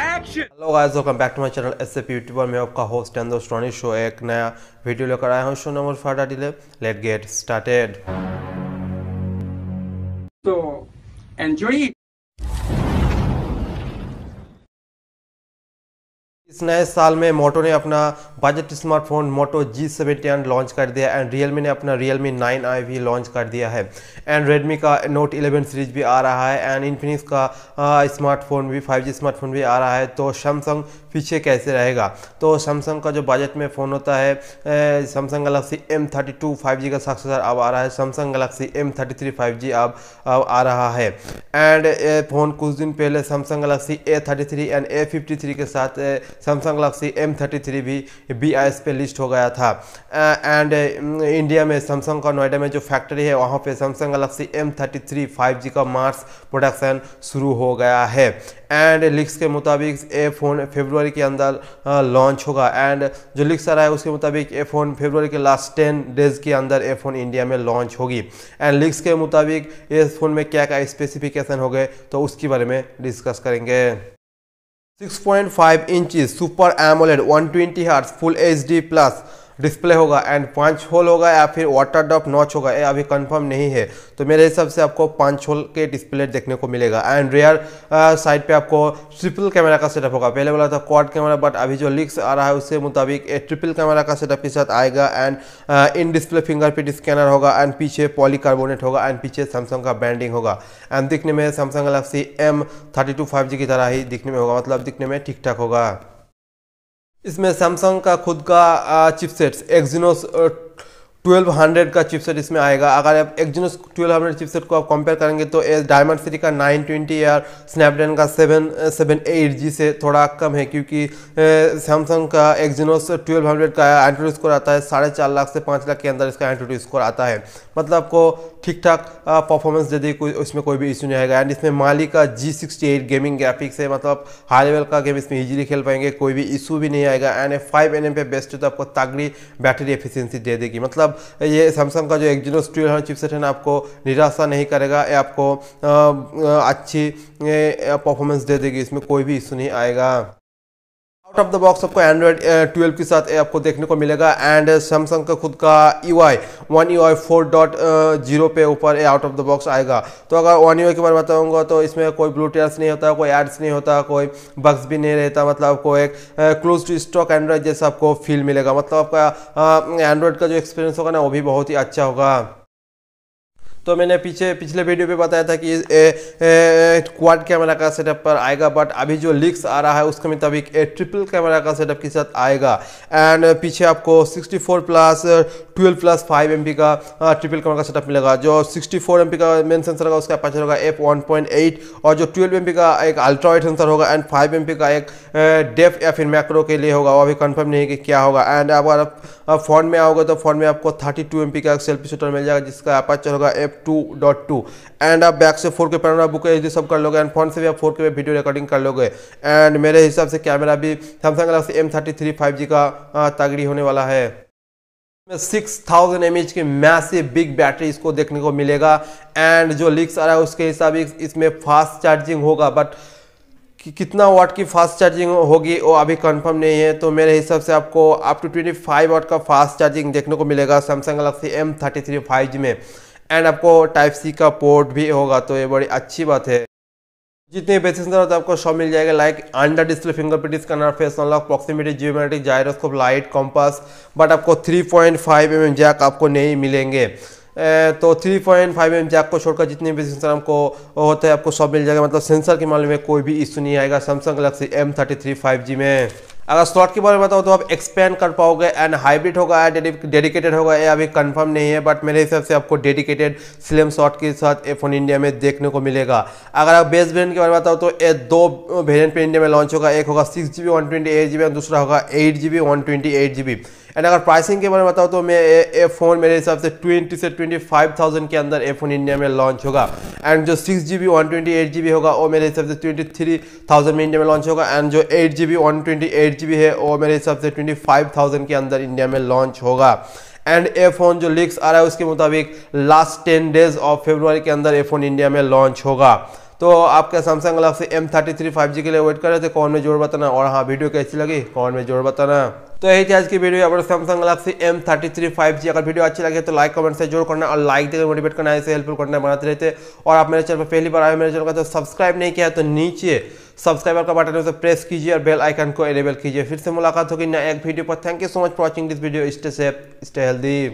action. Hello guys welcome back to my channel S YouTuber मैं आपका host and दोस्तोनी show एक नया video लेकर आया हूँ शो नंबर फाटा डिले लेट गेट स्टार्टेड तो एंजॉय इस नए साल में मोटो ने अपना budget smartphone Moto G seventy launch कर दिया एंड रियल मी ने अपना रियल मी नाइन आई भी लॉन्च कर दिया है एंड रेडमी का नोट 11 सीरीज भी आ रहा है एंड इन्फिनिक्स का स्मार्टफोन भी 5G स्मार्टफोन भी आ रहा है तो सैमसंग पीछे कैसे रहेगा तो सैमसंग का जो बजट में फ़ोन होता है Samsung Galaxy M thirty two five G का सक्सेसर अब आ रहा है Samsung Galaxy M thirty three five G अब आ रहा है एंड फ़ोन कुछ दिन पहले Samsung Galaxy A thirty three and A fifty three के साथ Samsung Galaxy M thirty three भी बी आई एस पे लिस्ट हो गया था एंड इंडिया में सैमसंग का नोएडा में जो फैक्ट्री है वहाँ पे Samsung Galaxy M thirty three five G का मार्स प्रोडक्शन शुरू हो गया है एंड लिक्स के मुताबिक ए फ़ोन फेब्रुवरी के अंदर लॉन्च होगा एंड जो लिक्स आ रहा है उसके मुताबिक ए फ़ोन फेबरवरी के लास्ट टेन डेज के अंदर ए फ़ोन इंडिया में लॉन्च होगी एंड लिक्स के मुताबिक ए फ़ोन में क्या क्या स्पेसिफिकेशन हो गए तो उसके बारे में डिस्कस करेंगे 6.5 inches Super AMOLED 120Hz Full HD Plus display होगा एंड पाँच होल होगा या फिर वाटर ड्रॉप नॉच होगा ये अभी कंफर्म नहीं है तो मेरे हिसाब से आपको पांच होल के डिस्प्ले देखने को मिलेगा एंड रियर साइड पे आपको ट्रिपल कैमरा का सेटअप होगा पहले बोला था क्वाड कैमरा बट अभी जो लिक्स आ रहा है उसके मुताबिक ट्रिपल कैमरा का सेटअप के साथ आएगा and in display fingerprint scanner होगा एंड पीछे पॉलीकार्बोनेट होगा एंड पीछे सैमसंग का ब्रांडिंग होगा एंड दिखने में Samsung Galaxy M thirty two five G की तरह ही दिखने में होगा मतलब दिखने में ठीक ठाक होगा इसमें सैमसंग का खुद का चिपसेट्स एक्जिनोस 1200 का चिपसेट इसमें आएगा अगर आप एक्जीनस 1200 चिपसेट को आप कंपेयर करेंगे तो डायमंड सिटी का 920 या स्नैपड्रैगन का एट जी से थोड़ा कम है क्योंकि सैमसंग का एक्जीनोस 1200 का एंड्रॉइड स्कोर आता है साढ़े चार लाख से पाँच लाख के अंदर इसका एंड्रॉइड स्कोर आता है मतलब आपको ठीक ठाक परफॉर्मेंस दे दी कोई उसमें कोई भी इशू नहीं आएगा एंड इसमें माली का G sixty eight gaming graphics है मतलब हाई लेवल का गेम इसमें ईजिली खेल पाएंगे कोई भी इशू भी नहीं आएगा एंड फाइव एन एम पे बेस्ट है तो आपको तागड़ी बैटरी एफिशियंसी दे देगी मतलब मतलब ये सैमसंग का जो एक्जीनोस ट्वेल्व हंड्रेड चिपसेट है ना आपको निराशा नहीं करेगा ये आपको अच्छी परफॉर्मेंस दे देगी इसमें कोई भी इशू नहीं आएगा आउट ऑफ द बॉक्स आपको एंड्रॉयड ट्वेल्व uh, के साथ uh, आपको देखने को मिलेगा एंड सैमसंग uh, का खुद का E I one E Y four dot zero पे ऊपर आउट ऑफ द बॉक्स आएगा तो अगर वन यू e के बारे में बताऊँगा तो इसमें कोई ब्लू टेल्स नहीं होता कोई एड्स नहीं होता कोई बग्स भी नहीं रहता मतलब आपको एक क्लोज टू स्टॉक एंड्रॉयड जैसा आपको फील मिलेगा मतलब आपका एंड्रॉयड का जो एक्सपीरियंस होगा ना वो भी बहुत ही अच्छा होगा तो मैंने पीछे पिछले वीडियो पे बताया था कि क्वाड कैमरा का सेटअप पर आएगा बट अभी जो लीक्स आ रहा है उसके मुताबिक ट्रिपल कैमरा का सेटअप के साथ आएगा एंड पीछे आपको 64 प्लस 12 प्लस 5 एम का ट्रिपल कैमरा का सेटअप मिलेगा जो 64 एम का मेन सेंसर होगा उसका पैचर होगा एफ वन और जो ट्वेल्व एम का एक अल्ट्रावाइट सेंसर होगा एंड फाइव एम का एक डेफ या फिर मैक्रो के लिए होगा वो अभी कन्फर्म नहीं है कि क्या होगा एंड अगर आप फोन में आओगे तो फोन में आपको थर्टी टू का एक सेल्फी शूटर मिल जाएगा जिसका पैचर होगा F F two dot two and आप बैक से फोर के पैनल बुक एच सब कर लोगे एंड फोन से भी आप फोर के वीडियो रिकॉर्डिंग कर लोगे एंड मेरे हिसाब से कैमरा भी Samsung Galaxy M thirty three five G का तागड़ी होने वाला है सिक्स थाउजेंड एम की मैसिव बिग बैटरी इसको देखने को मिलेगा एंड जो लीक्स आ रहा है उसके हिसाब से इसमें फास्ट चार्जिंग होगा बट कि कितना वाट की फास्ट चार्जिंग होगी वो अभी कंफर्म नहीं है तो मेरे हिसाब से आपको up to twenty five watt का फास्ट चार्जिंग देखने को मिलेगा Samsung Galaxy M thirty three five G में एंड आपको टाइप सी का पोर्ट भी होगा तो ये बड़ी अच्छी बात है जितने बेसिस जरूरत आपको सब मिल जाएगा like under display fingerprint scanner face unlock proximity geometric gyroscope light compass but आपको 3.5 पॉइंट mm जैक आपको नहीं मिलेंगे तो 3.5 पॉइंट mm जैक को छोड़कर जितने भी सेंसर हमको होते हैं आपको सब मिल जाएगा मतलब सेंसर के मामले में कोई भी इशू नहीं आएगा सैमसंग गलेक्सी एम थर्टी में अगर स्लॉट के बारे में बताओ तो आप एक्सपेंड कर पाओगे एंड हाइब्रिड होगा या डेडिकेटेड होगा ये अभी कंफर्म नहीं है बट मेरे हिसाब से आपको डेडिकेटेड स्लिम शॉट के साथ ए फोन इंडिया में देखने को मिलेगा अगर आप बेस वेरियंट के बारे में बताओ तो ये दो वेरियंट पे इंडिया में लॉन्च होगा एक होगा six G B one twenty eight G B और दूसरा होगा eight G B one twenty eight G B and अगर प्राइसिंग के बारे में बताओ तो मैं ये फ़ोन मेरे हिसाब से 20 से 25,000 के अंदर ए फोन इंडिया में लॉन्च होगा एंड जो six G B one twenty eight G B होगा वो मेरे हिसाब से ट्वेंटी थ्री थाउजेंड में इंडिया में लॉन्च होगा एंड जो eight G B one twenty eight G है वो मेरे हिसाब से ट्वेंटी फाइव थाउजेंड के अंदर इंडिया में लॉन्च होगा एंड ए फोन जो लीक्स आ रहा है उसके मुताबिक last ten days of February के अंदर ए फोन इंडिया में लॉन्च होगा तो आपका Samsung Galaxy M thirty three five G के लिए वेट कर रहे थे कौन में जोर बताना और हाँ वीडियो कैसी लगी कौन में जोर बताना तो यही थी आज की वीडियो अगर Samsung Galaxy M thirty three five G अगर वीडियो अच्छी लगे तो लाइक कमेंट से जोर करना और लाइक देकर मोटिवेट करना ऐसे हेल्पफुल करना बनाते रहते और आप मेरे चैनल पर पहली बार आए मेरे चैनल का तो सब्सक्राइब नहीं किया तो नीचे सब्सक्राइबर का बटन उसे प्रेस कीजिए और बेल आइकन को एनेबल कीजिए फिर से मुलाकात होगी नया एक वीडियो पर thank you so much for watching this video stay safe stay healthy